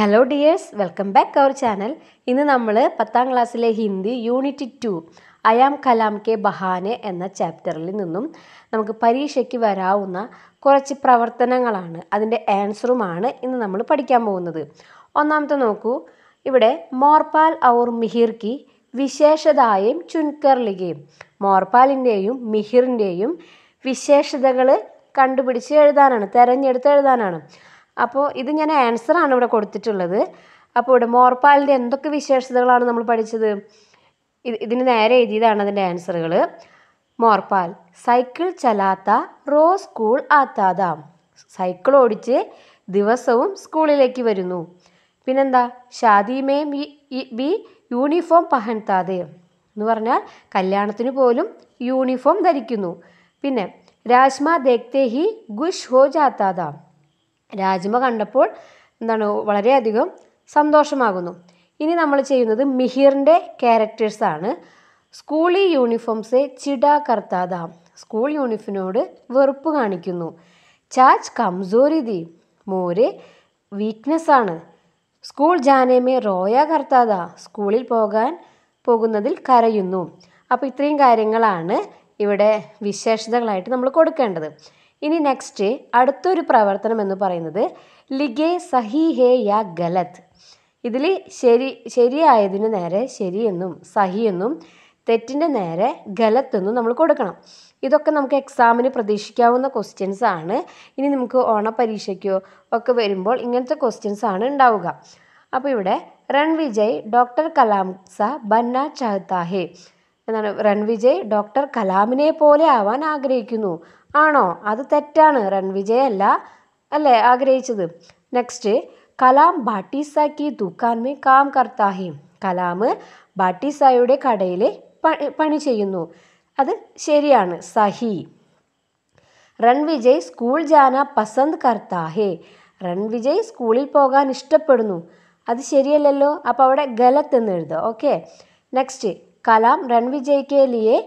hello dears welcome back our channel ഇന്ന് നമ്മൾ പത്താം ക്ലാസ്സിലെ ഹിന്ദി യൂണിറ്റ് ടു അയാം കലാം കെ ബഹാനെ എന്ന ചാപ്റ്ററിൽ നിന്നും നമുക്ക് പരീക്ഷയ്ക്ക് വരാവുന്ന കുറച്ച് പ്രവർത്തനങ്ങളാണ് അതിൻ്റെ ആൻസറുമാണ് ഇന്ന് നമ്മൾ പഠിക്കാൻ പോകുന്നത് ഒന്നാമത്തെ നോക്കൂ ഇവിടെ മോർപാൽ ഔർ മിഹിർ കി വിശേഷതായും ചുൻകർ മോർപാലിൻ്റെയും മിഹിറിൻ്റെയും വിശേഷതകൾ കണ്ടുപിടിച്ച് എഴുതാനാണ് തെരഞ്ഞെടുത്ത് എഴുതാനാണ് അപ്പോൾ ഇത് ഞാൻ ആൻസറാണ് ഇവിടെ കൊടുത്തിട്ടുള്ളത് അപ്പോൾ ഇവിടെ മോർപ്പാലിൻ്റെ എന്തൊക്കെ വിശേഷതകളാണ് നമ്മൾ പഠിച്ചത് ഇതിന് നേരെ എഴുതിയതാണ് അതിൻ്റെ ആൻസറുകൾ മോർപ്പാൽ സൈക്കിൾ ചലാത്ത റോ സ്കൂൾ ആത്താതാം സൈക്കിൾ ഓടിച്ച് ദിവസവും സ്കൂളിലേക്ക് വരുന്നു പിന്നെന്താ ഷാദിമേ ബി യൂണിഫോം പഹൻതാതെ എന്ന് പറഞ്ഞാൽ കല്യാണത്തിന് പോലും യൂണിഫോം ധരിക്കുന്നു പിന്നെ രാജ്മ ദേഖ്തേ ഹി ഗുഷ് ഹോ ജാത്താതാം രാജ്മ കണ്ടപ്പോൾ എന്താണ് വളരെയധികം സന്തോഷമാകുന്നു ഇനി നമ്മൾ ചെയ്യുന്നത് മിഹിറിൻ്റെ ക്യാരക്ടേഴ്സാണ് സ്കൂളി യൂണിഫോംസെ ചിടാ കർത്താത സ്കൂൾ യൂണിഫോമിനോട് വെറുപ്പ് കാണിക്കുന്നു ചാച്ച് കംസോരി ദി മോര് വീക്ക്നെസ് ആണ് സ്കൂൾ ജാനേമേ റോയ കർത്താത സ്കൂളിൽ പോകാൻ പോകുന്നതിൽ കരയുന്നു അപ്പോൾ ഇത്രയും കാര്യങ്ങളാണ് ഇവിടെ വിശേഷതകളായിട്ട് നമ്മൾ കൊടുക്കേണ്ടത് ഇനി നെക്സ്റ്റ് അടുത്തൊരു പ്രവർത്തനം എന്ന് പറയുന്നത് ലിഗെ സഹി ഹേ യാ ഗലത് ഇതിൽ ശരി ശരിയായതിന് നേരെ ശരിയെന്നും സഹിയെന്നും തെറ്റിൻ്റെ നേരെ ഗലത്തെന്നും എന്നും നമ്മൾ കൊടുക്കണം ഇതൊക്കെ നമുക്ക് എക്സാമിന് പ്രതീക്ഷിക്കാവുന്ന ക്വസ്റ്റ്യൻസ് ആണ് ഇനി നമുക്ക് ഓണപരീക്ഷയ്ക്കോ ഒക്കെ വരുമ്പോൾ ഇങ്ങനത്തെ ക്വസ്റ്റ്യൻസ് ആണ് ഉണ്ടാവുക അപ്പോൾ ഇവിടെ റൺ വിജയ് ഡോക്ടർ കലാം സ ബന്ന ചഹത്താഹേ എന്നാണ് റൺ വിജയ് ഡോക്ടർ കലാമിനെ പോലെ ആവാൻ ആഗ്രഹിക്കുന്നു ആണോ അത് തെറ്റാണ് റൺവിജയ് അല്ലേ ആഗ്രഹിച്ചത് നെക്സ്റ്റ് കലാം ബാട്ടീസാക്കി ദുക്കാൻമേ കാം കർത്താഹിം കലാം ബാട്ടിസായുടെ കടയിൽ പണി ചെയ്യുന്നു അത് ശരിയാണ് സഹി റൺവിജയ് സ്കൂൾ ജാന പസന്ത് കർത്താഹേ റൺവിജയ് സ്കൂളിൽ പോകാൻ ഇഷ്ടപ്പെടുന്നു അത് ശരിയല്ലല്ലോ അപ്പോൾ അവിടെ ഗലത്ത് എന്ന് എഴുതുക ഓക്കെ നെക്സ്റ്റ് കലാം റൺവിജയ്ക്ക് ലിയെ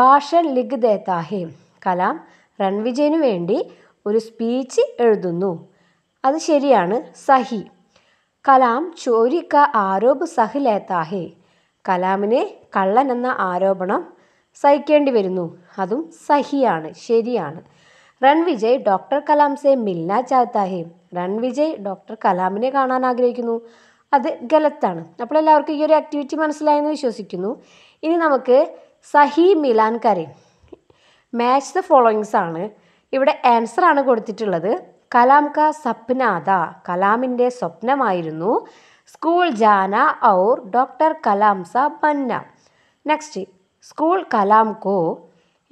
ഭാഷൻ ലിഖ് ദേത്താഹേ കലാം റൺവിജയനു വേണ്ടി ഒരു സ്പീച്ച് എഴുതുന്നു അത് ശരിയാണ് സഹി കലാം ചോരിക്ക ആരോപ് സഹി ലേത്താഹേ കലാമിനെ കള്ളൻ എന്ന ആരോപണം സഹിക്കേണ്ടി വരുന്നു അതും സഹിയാണ് ശരിയാണ് റൺവിജയ് ഡോക്ടർ കലാം സെ മിൽന ചാത്താഹേ റൺവിജയ് ഡോക്ടർ കലാമിനെ കാണാൻ ആഗ്രഹിക്കുന്നു അത് ഗലത്താണ് അപ്പോൾ എല്ലാവർക്കും ഈ ഒരു ആക്ടിവിറ്റി മനസ്സിലായെന്ന് വിശ്വസിക്കുന്നു ഇനി നമുക്ക് സഹി മിലാൻ കരയും മാച്ച് ദ ഫോളോയിങ്സ് ആണ് ഇവിടെ ആൻസർ ആണ് കൊടുത്തിട്ടുള്ളത് കലാം ക സപ്നാഥ കലാമിൻ്റെ സ്വപ്നമായിരുന്നു സ്കൂൾ ജാന ഔർ ഡോക്ടർ കലാം സ ബന്ന നെക്സ്റ്റ് സ്കൂൾ കലാം കോ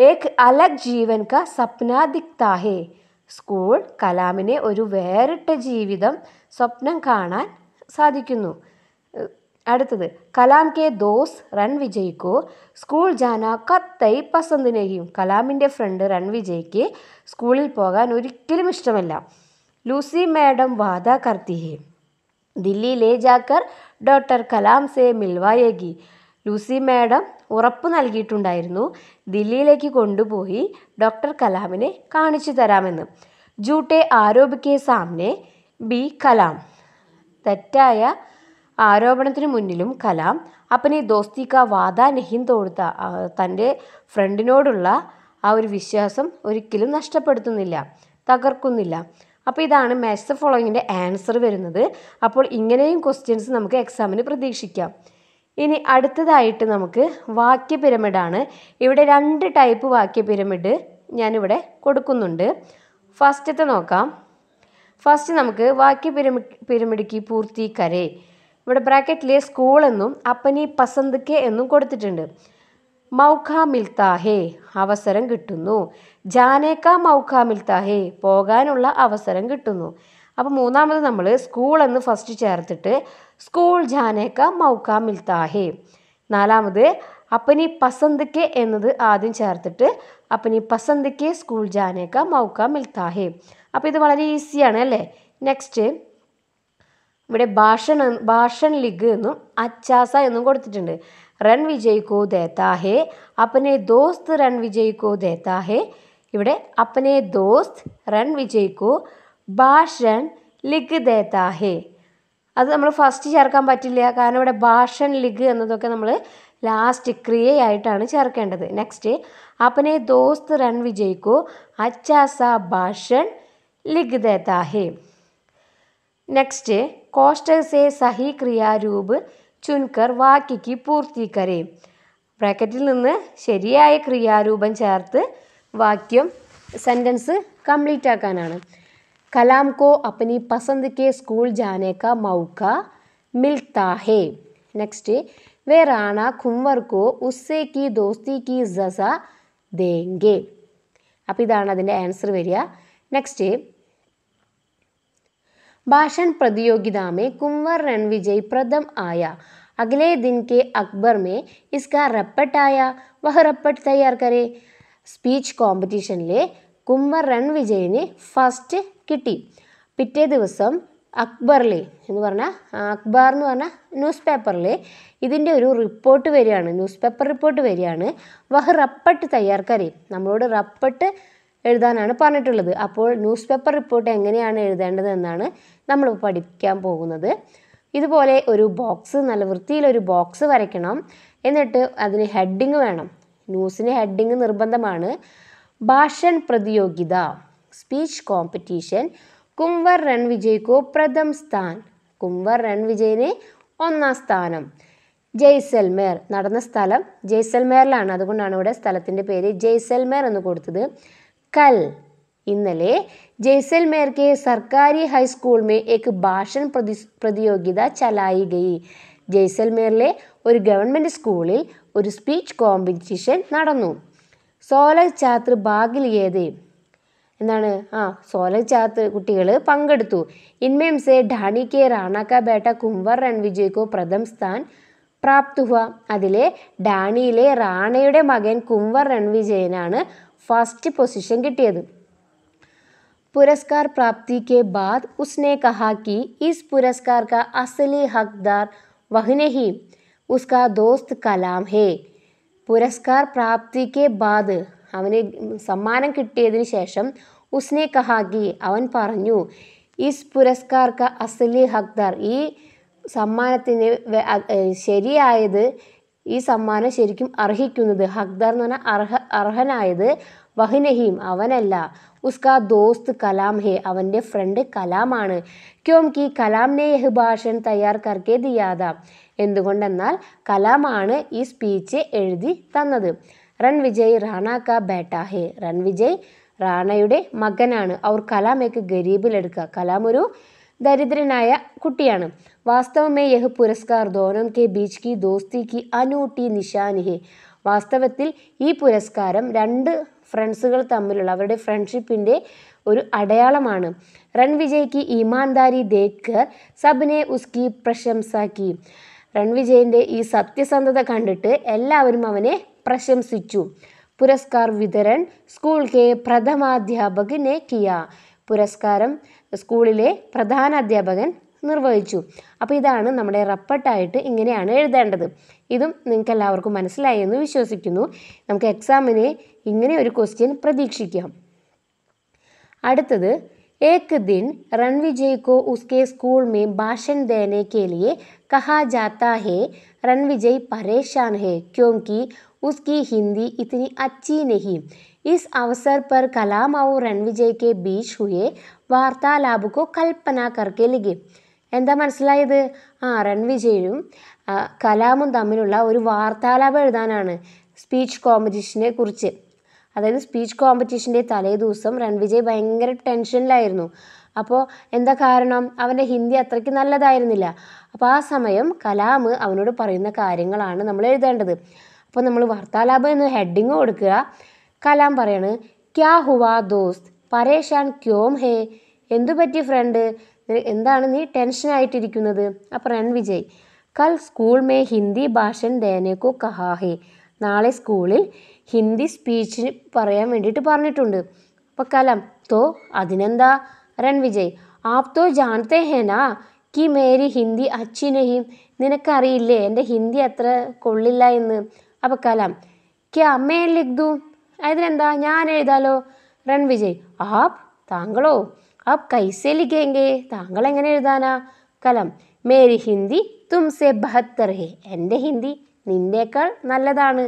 ഏക് അലഗ് ജീവൻ ക സപ്ന ദിക്താഹേ സ്കൂൾ കലാമിനെ ഒരു വേറിട്ട ജീവിതം സ്വപ്നം കാണാൻ സാധിക്കുന്നു അടുത്തത് കലാം കെ ദോസ് റൺ റൺവിജയ്ക്കോ സ്കൂൾ ജാന കത്തൈ പസന്ത് നെഹിയും കലാമിൻ്റെ ഫ്രണ്ട് റൺ റൺവിജയ്ക്ക് സ്കൂളിൽ പോകാൻ ഒരിക്കലും ഇഷ്ടമല്ല ലൂസി മാഡം വാദ കർത്തിഹെ ദില്ലി ലേ ജാക്കർ ഡോക്ടർ കലാം സെ മിൽവായേഗി ലൂസി മാഡം ഉറപ്പ് നൽകിയിട്ടുണ്ടായിരുന്നു ദില്ലിയിലേക്ക് കൊണ്ടുപോയി ഡോക്ടർ കലാമിനെ കാണിച്ചു തരാമെന്ന് ജൂട്ടെ ആരോപിക്കേ സാമ്നെ ബി കലാം തെറ്റായ ആരോപണത്തിന് മുന്നിലും കലാം അപ്പനെ ദോസ്തി കാ വാദാ നഹിം തോടുത്ത തൻ്റെ ഫ്രണ്ടിനോടുള്ള ആ ഒരു വിശ്വാസം ഒരിക്കലും നഷ്ടപ്പെടുത്തുന്നില്ല തകർക്കുന്നില്ല അപ്പോൾ ഇതാണ് മാത്സ് ഫോളോയിങ്ങിൻ്റെ ആൻസർ വരുന്നത് അപ്പോൾ ഇങ്ങനെയും ക്വസ്റ്റ്യൻസ് നമുക്ക് എക്സാമിന് പ്രതീക്ഷിക്കാം ഇനി അടുത്തതായിട്ട് നമുക്ക് വാക്യ പിരമിഡാണ് ഇവിടെ രണ്ട് ടൈപ്പ് വാക്യ പിരമിഡ് ഞാനിവിടെ കൊടുക്കുന്നുണ്ട് ഫസ്റ്റത്തെ നോക്കാം ഫസ്റ്റ് നമുക്ക് വാക്യ പിരമിഡ് പിരമിഡ് കി പൂർത്തി കരേ ഇവിടെ ബ്രാക്കറ്റിലെ സ്കൂൾ എന്നും അപ്പനി പസന്ത്ക്ക് എന്നും കൊടുത്തിട്ടുണ്ട് മൗഖ മിൽത്താഹേ അവസരം കിട്ടുന്നു ജാനേക്ക മൗഖ മിൽത്താഹേ പോകാനുള്ള അവസരം കിട്ടുന്നു അപ്പോൾ മൂന്നാമത് നമ്മൾ സ്കൂൾ എന്ന് ഫസ്റ്റ് ചേർത്തിട്ട് സ്കൂൾ ജാനേക്ക മൗഖ മിൽത്താഹേ നാലാമത് അപ്പനി പസന്ത്ക്ക് എന്നത് ആദ്യം ചേർത്തിട്ട് അപ്പനി പസന്ത്ക്ക് സ്കൂൾ ജാനേക്ക മൗഖ മിൽത്താഹേ അപ്പോൾ ഇത് വളരെ ഈസിയാണ് അല്ലേ നെക്സ്റ്റ് ഇവിടെ ഭാഷൻ ഭാഷൻ ലിഗ് എന്നും അച്ചാസ എന്നും കൊടുത്തിട്ടുണ്ട് റൺ വിജയിക്കോ ദേത്താഹേ അപ്പനെ ദോസ്ത് റൺ വിജയിക്കോ ദേത്താഹേ ഇവിടെ അപ്പനെ ദോസ്ത് റൺ വിജയിക്കോ കോ ഭാഷൻ ലിഗ് ദേത്താഹേ അത് നമ്മൾ ഫസ്റ്റ് ചേർക്കാൻ പറ്റില്ല കാരണം ഇവിടെ ഭാഷൻ ലിഗ് എന്നതൊക്കെ നമ്മൾ ലാസ്റ്റ് ക്രിയയായിട്ടാണ് ചേർക്കേണ്ടത് നെക്സ്റ്റ് അപ്പനെ ദോസ്ത് റൺ വിജയിക്കോ അച്ചാസ ഭാഷൻ ലിഗ് ദേത്താഹേ നെക്സ്റ്റ് कोष्ठक സേ സഹി ക്രിയാരൂപ് ചുൻകർ വാക്യയ്ക്ക് പൂർത്തീകരേ ബ്രാക്കറ്റിൽ നിന്ന് ശരിയായ ക്രിയാരൂപം ചേർത്ത് വാക്യം സെൻറ്റൻസ് കംപ്ലീറ്റ് ആക്കാനാണ് കലാം കോ അപ്പനി പസന്ദ് കെ സ്കൂൾ ജാനേക്ക മൗക്ക മിൽത്താ ഹേ നെക്സ്റ്റ് വേ റാണ ഖുംവർ കോ ഉസ്സേ കി ദോസ്തി കി സസ ദേങ്കേ അപ്പോൾ ഇതാണ് അതിൻ്റെ ആൻസർ വരിക നെക്സ്റ്റ് ഭാഷൺ प्रतियोगिता में कुंवर रणविजय प्रथम आया अगले दिन के अखबार में इसका रपट आया वह रपट तैयार करे സ്പീച്ച് കോമ്പറ്റീഷനിലെ കുംവർ റൺവിജയന് ഫസ്റ്റ് കിട്ടി പിറ്റേ ദിവസം അക്ബറിലെ എന്ന് പറഞ്ഞാൽ അക്ബർ എന്ന് പറഞ്ഞാൽ ന്യൂസ് പേപ്പറിലെ ഇതിൻ്റെ ഒരു റിപ്പോർട്ട് വരികയാണ് ന്യൂസ് പേപ്പർ റിപ്പോർട്ട് വരികയാണ് വഹ് റപ്പട്ട് തയ്യാർ കറി നമ്മളോട് റപ്പട്ട് എഴുതാനാണ് പറഞ്ഞിട്ടുള്ളത് അപ്പോൾ ന്യൂസ് പേപ്പർ റിപ്പോർട്ട് എങ്ങനെയാണ് എഴുതേണ്ടതെന്നാണ് നമ്മൾ പഠിക്കാൻ പോകുന്നത് ഇതുപോലെ ഒരു ബോക്സ് നല്ല വൃത്തിയിലൊരു ബോക്സ് വരയ്ക്കണം എന്നിട്ട് അതിന് ഹെഡിങ് വേണം ന്യൂസിന് ഹെഡിങ് നിർബന്ധമാണ് ഭാഷൻ പ്രതിയോഗിത സ്പീച്ച് കോമ്പറ്റീഷൻ കുംവർ രൺവിജയ്ക്കു പ്രഥം സ്ഥാൻ കുംവർ രൺവിജയിന് ഒന്നാം സ്ഥാനം ജയ്സൽമേർ നടന്ന സ്ഥലം ജയ്സൽമേറിലാണ് അതുകൊണ്ടാണ് ഇവിടെ സ്ഥലത്തിൻ്റെ പേര് ജയ്സൽമേർ എന്ന് കൊടുത്തത് കൽ ഇന്നലെ ജയ്സൽമേർ കെ സർക്കാരി ഹൈസ്കൂൾ മേ एक ഭാഷൻ പ്രതി പ്രതിയോഗിത ചലായി ഗയി ജയ്സൽമേറിലെ ഒരു ഗവൺമെൻറ് സ്കൂളിൽ ഒരു സ്പീച്ച് കോമ്പറ്റീഷൻ നടന്നു സോലൽ ചാത്ര ഭാഗിൽ ഏത് എന്താണ് ആ സോലൽ ചാത്ത് കുട്ടികൾ പങ്കെടുത്തു ഇൻമേംസേ ഡാണി കെ റാണാക്ക ബേട്ട കുംവർ രൺവിജയ്ക്കോ പ്രഥം സ്ഥാൻ പ്രാപ്തുവ അതിലെ ഡാണിയിലെ റാണയുടെ മകൻ കുംവർ രൺവിജയനാണ് ഫസ്റ്റ് പൊസിഷൻ കിട്ടിയത് पुरस्कार പ്രാപ്തിക്ക് ബാദ് ഉസ്നെ उसने कहा कि इस पुरस्कार का असली हकदार वह കലാം ഹേ പുരസ്കാർ പ്രാപ്തിക്ക് ബാദ് അവന് സമ്മാനം കിട്ടിയതിന് ശേഷം ഉസ്നെ കഹാഗി അവൻ പറഞ്ഞു ഇസ് പുരസ്കാർ ക അസലി ഹക്ദാർ ഈ സമ്മാനത്തിന് ശരിയായത് ഈ സമ്മാനം ശരിക്കും അർഹിക്കുന്നത് ഹക്ദാർ എന്ന് പറഞ്ഞാൽ അർഹ അർഹനായത് വഹിനഹീം അവനല്ല ഉസ്കാ ദോസ്ത് കലാം ഹേ അവൻ്റെ ഫ്രണ്ട് കലാമാണ് ക്യോം കി കലാം നെ യഹ് ഭാഷൻ തയ്യാർ കർക്കെ ദിയാദ എന്തുകൊണ്ടെന്നാൽ കലാമാണ് ഈ സ്പീച്ച് എഴുതി തന്നത് റൺ വിജയ് റാണാക്ക കാ ബേട്ട ഹേ റൺ വിജയ് റാണയുടെ മകനാണ് അവർ കലാമേക്ക് ഗരീബിലെടുക്കുക കലാം ഒരു ദരിദ്രനായ കുട്ടിയാണ് വാസ്തവമേ യഹ് പുരസ്കാർ ദോനം കെ ബീച്ച് കി ദോസ്തി കി അനൂട്ടി നിഷാൻ ഹേ വാസ്തവത്തിൽ ഈ പുരസ്കാരം രണ്ട് ഫ്രണ്ട്സുകൾ തമ്മിലുള്ള അവരുടെ ഫ്രണ്ട്ഷിപ്പിൻ്റെ ഒരു അടയാളമാണ് റൺവിജയ്ക്ക് ഈമാൻദാരി ദേക്കർ സബ്നെ ഉസ്കി പ്രശംസാക്കി റൺവിജയൻ്റെ ഈ സത്യസന്ധത കണ്ടിട്ട് എല്ലാവരും അവനെ പ്രശംസിച്ചു പുരസ്കാർ വിതരൺ സ്കൂൾ കെ പ്രഥമാധ്യാപകനെ കിയ പുരസ്കാരം സ്കൂളിലെ പ്രധാന അധ്യാപകൻ നിർവഹിച്ചു അപ്പോൾ ഇതാണ് നമ്മുടെ റപ്പട്ടായിട്ട് ഇങ്ങനെയാണ് എഴുതേണ്ടത് ഇതും നിങ്ങൾക്ക് എല്ലാവർക്കും മനസ്സിലായി എന്ന് വിശ്വസിക്കുന്നു നമുക്ക് എക്സാമിനെ ഇങ്ങനെ ഒരു ക്വസ്റ്റ്യൻ പ്രതീക്ഷിക്കാം അടുത്തത് एक ദിൻ रणविजय को उसके स्कूल में भाषण देने के लिए कहा जाता है रणविजय परेशान है क्योंकि उसकी हिंदी इतनी अच्छी नहीं इस अवसर पर कलाम और रणविजय के बीच हुए वार्तालाप को कल्पना करके लिखे എന്താ മനസ്സിലായത് ആ റൺവിജയും കലാമും തമ്മിലുള്ള ഒരു വാർത്താലാപം എഴുതാനാണ് സ്പീച്ച് കോമ്പറ്റീഷനെ കുറിച്ച് അതായത് സ്പീച്ച് കോമ്പറ്റീഷൻ്റെ തലേ ദിവസം രൺവിജയ് ഭയങ്കര ടെൻഷനിലായിരുന്നു അപ്പോൾ എന്താ കാരണം അവൻ്റെ ഹിന്ദി അത്രയ്ക്ക് നല്ലതായിരുന്നില്ല അപ്പോൾ ആ സമയം കലാം അവനോട് പറയുന്ന കാര്യങ്ങളാണ് നമ്മൾ എഴുതേണ്ടത് അപ്പോൾ നമ്മൾ വാർത്താലാപം എന്ന് ഹെഡിങ് കൊടുക്കുക കലാം പറയാണ് ക്യാ ഹുവാ ദോസ്ത് പരേഷാൻ ക്യോം ഹേ എന്തു പറ്റി ഫ്രണ്ട് എന്താണ് നീ ടെൻഷൻ ടെൻഷനായിട്ടിരിക്കുന്നത് അപ്പോൾ രൺവിജയ് കൽ സ്കൂൾ മേ ഹിന്ദി ഭാഷൻ ദേനേക്കോ കഹാഹെ നാളെ സ്കൂളിൽ ഹിന്ദി സ്പീച്ച് പറയാൻ വേണ്ടിയിട്ട് പറഞ്ഞിട്ടുണ്ട് അപ്പം കലം തോ അതിനെന്താ രൺവിജയ് ആപ് തോ ജാനത്തെ ഹേനാ കി മേരി ഹിന്ദി അച്ചി നിനക്കറിയില്ലേ എൻ്റെ ഹിന്ദി അത്ര കൊള്ളില്ല എന്ന് അപ്പം കലാം കെ അമ്മയെ ലിഖ്ദു അതിനെന്താ ഞാൻ എഴുതാലോ രൺവിജയ് ആപ് താങ്കളോ आप कैसे लिखेंगे താങ്കൾ എങ്ങനെ എഴുതാനാ കലം മേരി ഹിന്ദി തുംസെ ബഹത്തർ ഹേ എൻ്റെ ഹിന്ദി നിന്നേക്കാൾ നല്ലതാണ്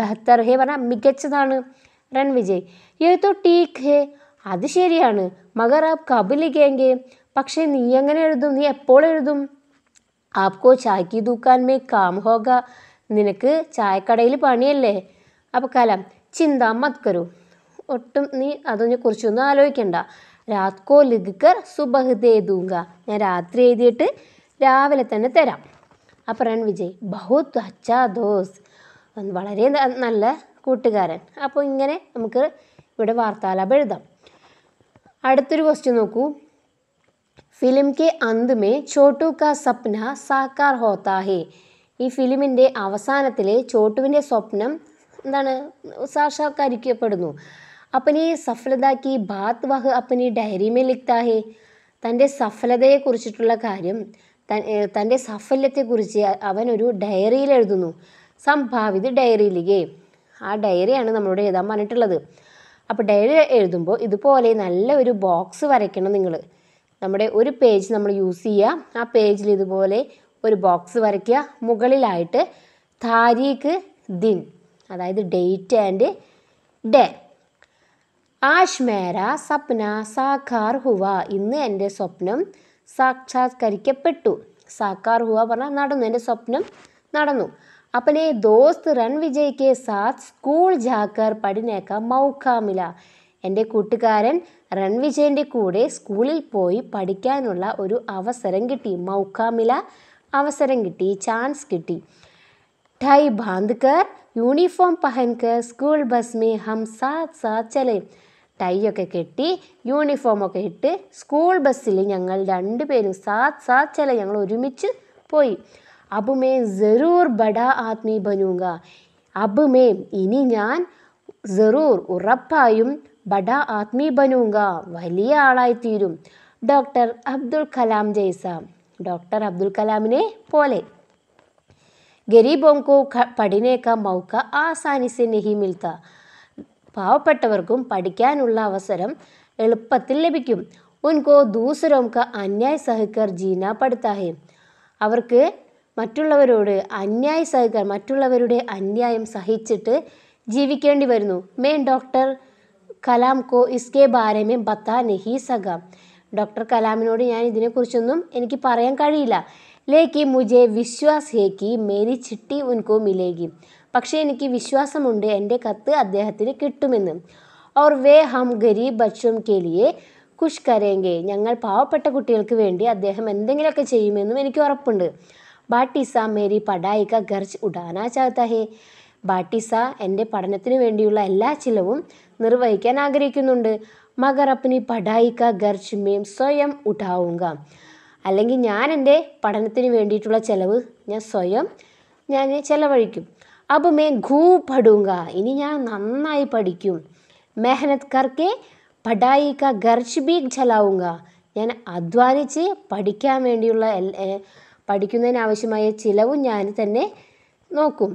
ബഹത്തർ ഹേ പറഞ്ഞാൽ മികച്ചതാണ് രൺവിജയ് ഏതോ ടീക്ക് ഹേ അത് ശരിയാണ് മകർ ആപ്പ് കബ് ലിഖേങ്കെ പക്ഷേ നീ എങ്ങനെ എഴുതും നീ എപ്പോൾ എഴുതും ആപ്കോ ചായ്ക്ക് തൂക്കാൻ മേ കാം ഹോക നിനക്ക് ചായക്കടയിൽ പണിയല്ലേ അപ്പോൾ കലം ചിന്താ മത്കരു ഒട്ടും നീ അതിനെ കുറിച്ചൊന്നും ആലോചിക്കണ്ട രാത്കോ ലിഖിക്കർ സുബഹ് ദേ ദൂങ്ക ഞാൻ രാത്രി എഴുതിയിട്ട് രാവിലെ തന്നെ തരാം അപ്പം റൺ വിജയ് ബഹുത് അച്ഛാ ദോസ് വളരെ നല്ല കൂട്ടുകാരൻ അപ്പോൾ ഇങ്ങനെ നമുക്ക് ഇവിടെ വാർത്താലാപം എഴുതാം അടുത്തൊരു ക്വസ്റ്റ്യൻ നോക്കൂ ഫിലിം കെ അന്ത് മേ ചോട്ടു കാ സ്വപ്ന സാക്കാർ ഹോത്താഹേ ഈ ഫിലിമിൻ്റെ അവസാനത്തിലെ ചോട്ടുവിൻ്റെ സ്വപ്നം എന്താണ് സാക്ഷാത്കരിക്കപ്പെടുന്നു अपनी സഫലതാക്കി ബാത് വഹ് അപ്പനെ ഡയറിമേ ലിഖ്താഹെ തൻ്റെ കുറിച്ചിട്ടുള്ള കാര്യം തൻ്റെ സഫല്യത്തെക്കുറിച്ച് അവൻ ഒരു ഡയറിയിൽ എഴുതുന്നു സംഭാവിത് ഡയറിയിലേക്ക് ആ ഡയറിയാണ് നമ്മളോട് എഴുതാൻ പറഞ്ഞിട്ടുള്ളത് അപ്പോൾ ഡയറി എഴുതുമ്പോൾ ഇതുപോലെ നല്ല ഒരു ബോക്സ് വരയ്ക്കണം നിങ്ങൾ നമ്മുടെ ഒരു പേജ് നമ്മൾ യൂസ് ചെയ്യുക ആ പേജിൽ ഇതുപോലെ ഒരു ബോക്സ് വരയ്ക്കുക മുകളിലായിട്ട് താരീഖ് ദിൻ അതായത് ഡേറ്റ് ആൻഡ് ഡേ ആഷ് സപ്ന സാഖാർ ഹുവ ഇന്ന് എൻ്റെ സ്വപ്നം സാക്ഷാത്കരിക്കപ്പെട്ടു സാക്കാർ ഹുവ പറഞ്ഞാൽ നടന്നു എൻ്റെ സ്വപ്നം നടന്നു അപ്പനേ ദോസ്ത് रन വിജയ് സാത്ത് സ്കൂൾ ജാക്കർ പഠിനേക്ക മൗക്കാമില എൻ്റെ കൂട്ടുകാരൻ വിജയൻ്റെ കൂടെ സ്കൂളിൽ പോയി പഠിക്കാനുള്ള ഒരു അവസരം കിട്ടി മൗക്കാമില അവസരം കിട്ടി ചാൻസ് കിട്ടി ടൈ ബാന്ദ്കർ യൂണിഫോം പഹൻകർ സ്കൂൾ ബസ് മേ ഹം സാത്ത് സാത്ത് ചലേ ടൈയൊക്കെ കെട്ടി യൂണിഫോമൊക്കെ ഇട്ട് സ്കൂൾ ബസ്സിൽ ഞങ്ങൾ രണ്ടുപേരും സാത് സാത് ചില ഞങ്ങൾ ഒരുമിച്ച് പോയി അബുമേ ജറൂർ ബഡ ആത്മി ബനൂങ്ക അബുമേ ഇനി ഞാൻ ജറൂർ ഉറപ്പായും ബഡ ആത്മി ബനൂങ്ക വലിയ ആളായിത്തീരും ഡോക്ടർ അബ്ദുൽ കലാം ജയ്സ ഡോക്ടർ അബ്ദുൽ കലാമിനെ പോലെ ഗരീബോം പടിനേക്ക മൗക്ക ആസാനി സെ മിൽത്ത പാവപ്പെട്ടവർക്കും പഠിക്കാനുള്ള അവസരം എളുപ്പത്തിൽ ലഭിക്കും ഉൻകോ ദൂസരോം ക അന്യായ് സഹകർ ജീന പഠിത്താഹേ അവർക്ക് മറ്റുള്ളവരോട് അന്യായ് സഹകർ മറ്റുള്ളവരുടെ അന്യായം സഹിച്ചിട്ട് ജീവിക്കേണ്ടി വരുന്നു മെയിൻ ഡോക്ടർ കലാം കോ ഇസ്കെ ബാരമേം ബത്താ നെഹി സക ഡോക്ടർ കലാമിനോട് ഞാൻ ഇതിനെക്കുറിച്ചൊന്നും എനിക്ക് പറയാൻ കഴിയില്ല ലേക്ക് മുജെ വിശ്വാസ് ഹേക്കി മേരി ചിട്ടി ഉൻകോ മിലേകി പക്ഷേ എനിക്ക് വിശ്വാസമുണ്ട് എൻ്റെ കത്ത് അദ്ദേഹത്തിന് കിട്ടുമെന്ന് ഓർ വേ ഹം ഗരീബ് ബച്ചും കെലിയെ കുഷ് കരേങ്കെ ഞങ്ങൾ പാവപ്പെട്ട കുട്ടികൾക്ക് വേണ്ടി അദ്ദേഹം എന്തെങ്കിലുമൊക്കെ ചെയ്യുമെന്നും എനിക്ക് ഉറപ്പുണ്ട് ബാട്ടിസ മേരി പടായിക ഗർജ് ഉടാനാ ചാത്ത ബാട്ടിസ എൻ്റെ പഠനത്തിന് വേണ്ടിയുള്ള എല്ലാ ചിലവും നിർവഹിക്കാൻ ആഗ്രഹിക്കുന്നുണ്ട് മകർ അപ്പനി പടായിക്ക ഗർജ് മേം സ്വയം ഉടാവുക അല്ലെങ്കിൽ ഞാൻ എൻ്റെ പഠനത്തിന് വേണ്ടിയിട്ടുള്ള ചിലവ് ഞാൻ സ്വയം ഞാൻ ചിലവഴിക്കും അബ് മേ ഖൂ പഠുങ്ക ഇനി ഞാൻ നന്നായി പഠിക്കും മെഹനത് കർക്കെ പഠായി ക ഗർജ് ബി ചലാവുക ഞാൻ അധ്വാനിച്ച് പഠിക്കാൻ വേണ്ടിയുള്ള പഠിക്കുന്നതിനാവശ്യമായ ചിലവും ഞാൻ തന്നെ നോക്കും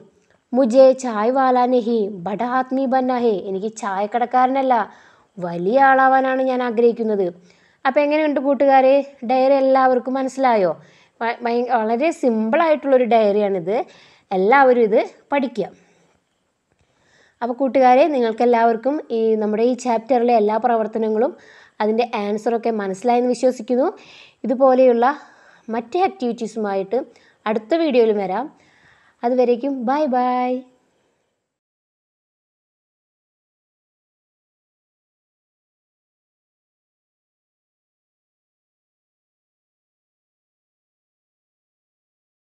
മുജെ ചായ് വാലാനെ ഹി ബഡ ആത്മീ ബന്ന ഹേ എനിക്ക് ചായക്കടക്കാരനല്ല വലിയ ആളാവാനാണ് ഞാൻ ആഗ്രഹിക്കുന്നത് അപ്പോൾ എങ്ങനെയുണ്ട് കൂട്ടുകാരെ ഡയറി എല്ലാവർക്കും മനസ്സിലായോ വളരെ സിമ്പിളായിട്ടുള്ളൊരു ഡയറിയാണിത് എല്ലാവരും ഇത് പഠിക്കുക അപ്പോൾ കൂട്ടുകാരെ നിങ്ങൾക്കെല്ലാവർക്കും ഈ നമ്മുടെ ഈ ചാപ്റ്ററിലെ എല്ലാ പ്രവർത്തനങ്ങളും അതിൻ്റെ ആൻസറൊക്കെ മനസ്സിലായെന്ന് വിശ്വസിക്കുന്നു ഇതുപോലെയുള്ള മറ്റ് ആക്ടിവിറ്റീസുമായിട്ട് അടുത്ത വീഡിയോയിൽ വരാം അതുവരേക്കും ബൈ ബൈ